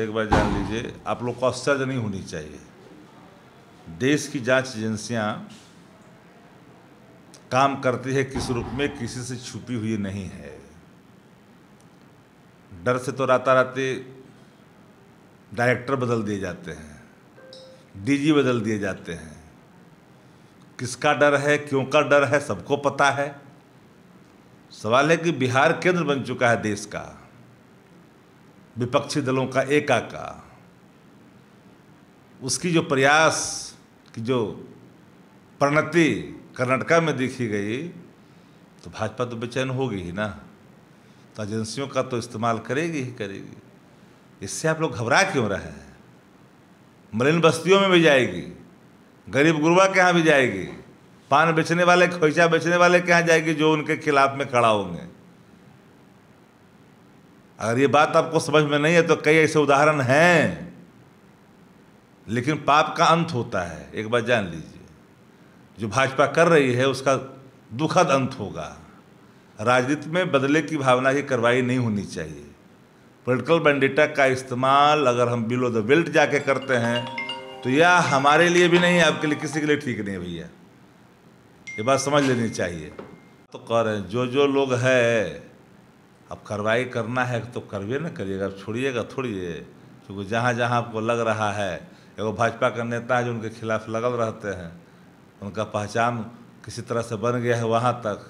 एक बार जान लीजिए आप लोग को आश्चर्य नहीं होनी चाहिए देश की जांच एजेंसियां काम करती है किस रूप में किसी से छुपी हुई नहीं है डर से तो राते डायरेक्टर बदल दिए जाते हैं डीजी बदल दिए जाते हैं किसका डर है क्यों का डर है सबको पता है सवाल है कि बिहार केंद्र बन चुका है देश का विपक्षी दलों का एकाका उसकी जो प्रयास की जो प्रणति कर्नाटका में देखी गई तो भाजपा तो बेचैन होगी ही ना तो एजेंसियों का तो इस्तेमाल करेगी ही करेगी इससे आप लोग घबरा क्यों रहे हैं मलिन बस्तियों में भी जाएगी गरीब गुरबा के यहाँ भी जाएगी पान बेचने वाले खोइचा बेचने वाले के यहाँ जाएगी जो उनके खिलाफ में खड़ा होंगे अगर ये बात आपको समझ में नहीं है तो कई ऐसे उदाहरण हैं लेकिन पाप का अंत होता है एक बार जान लीजिए जो भाजपा कर रही है उसका दुखद अंत होगा राजनीति में बदले की भावना की कार्रवाई नहीं होनी चाहिए पोलिटिकल बैंडेटा का इस्तेमाल अगर हम बिलो द बेल्ट जाके करते हैं तो यह हमारे लिए भी नहीं आपके लिए किसी के लिए ठीक नहीं है भैया ये बात समझ लेनी चाहिए तो कह रहे हैं जो जो लोग हैं अब कार्रवाई करना है तो करवे ना करिएगा छोड़िएगा थोड़िए क्योंकि जहाँ जहाँ आपको लग रहा है एगो भाजपा का नेता है जो उनके खिलाफ लगल रहते हैं उनका पहचान किसी तरह से बन गया है वहाँ तक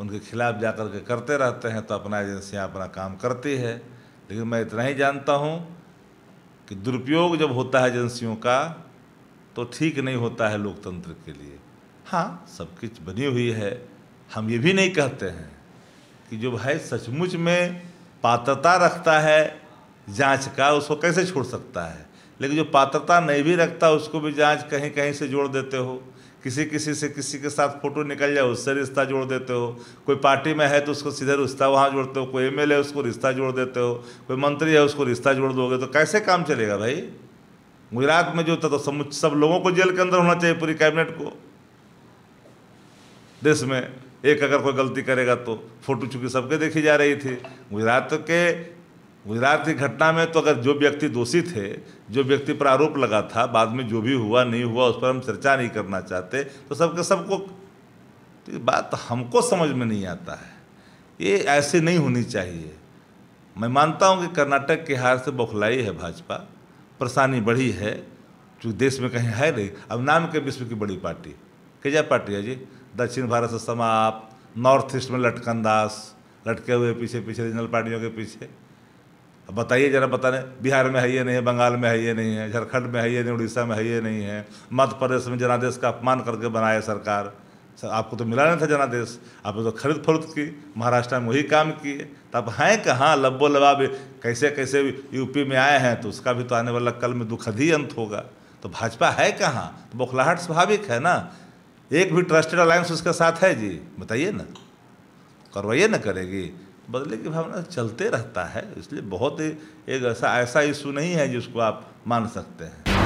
उनके खिलाफ जा कर के करते रहते हैं तो अपना एजेंसियाँ अपना काम करती है लेकिन मैं इतना ही जानता हूँ कि दुरुपयोग जब होता है एजेंसियों का तो ठीक नहीं होता है लोकतंत्र के लिए हाँ सब कुछ बनी हुई है हम ये भी नहीं कहते हैं कि जो भाई सचमुच में पात्रता रखता है जांच का उसको कैसे छोड़ सकता है लेकिन जो पात्रता नहीं भी रखता उसको भी जांच कहीं कहीं से जोड़ देते हो किसी किसी से किसी के साथ फ़ोटो निकल जाए उससे रिश्ता जोड़ देते हो कोई पार्टी में है तो उसको सीधे रिश्ता वहाँ जोड़ते हो कोई एमएलए उसको रिश्ता जोड़ देते हो कोई मंत्री है उसको रिश्ता जोड़ दोगे तो कैसे काम चलेगा भाई गुजरात में जो था तो सब लोगों को जेल के अंदर होना चाहिए पूरी कैबिनेट को देश में एक अगर कोई गलती करेगा तो फोटो चूंकि सबके देखी जा रही थी गुजरात के गुजरात की घटना में तो अगर जो व्यक्ति दोषी थे जो व्यक्ति पर आरोप लगा था बाद में जो भी हुआ नहीं हुआ उस पर हम चर्चा नहीं करना चाहते तो सबके सबको तो बात हमको समझ में नहीं आता है ये ऐसे नहीं होनी चाहिए मैं मानता हूँ कि कर्नाटक की हार से बौखलाई है भाजपा परेशानी बढ़ी है जो देश में कहीं है नहीं अब नाम के विश्व की बड़ी पार्टी कैजा पार्टी है जी दक्षिण भारत से समाप्त नॉर्थ ईस्ट में लटकन दास लटके हुए पीछे पीछे रीजनल पार्टियों के पीछे अब बताइए जरा बताने बिहार में है ये नहीं है बंगाल में है ये नहीं है झारखंड में है ये नहीं उड़ीसा में है ये नहीं है मध्य प्रदेश में जनादेश का अपमान करके बनाए सरकार सर आपको तो मिला नहीं था जनादेश आपने तो खरीद फरूद की महाराष्ट्र में वही काम किए तो आप हैं कहाँ लब्बो लबाब कैसे कैसे यूपी में आए हैं तो उसका भी तो आने वाला कल में दुखद ही अंत होगा तो भाजपा है कहाँ तो बौखलाहट स्वाभाविक है ना एक भी ट्रस्टेड अलायंस उसके साथ है जी बताइए ना करवाइए ना करेगी बदले की भावना चलते रहता है इसलिए बहुत एक ऐसा ऐसा इशू नहीं है जिसको आप मान सकते हैं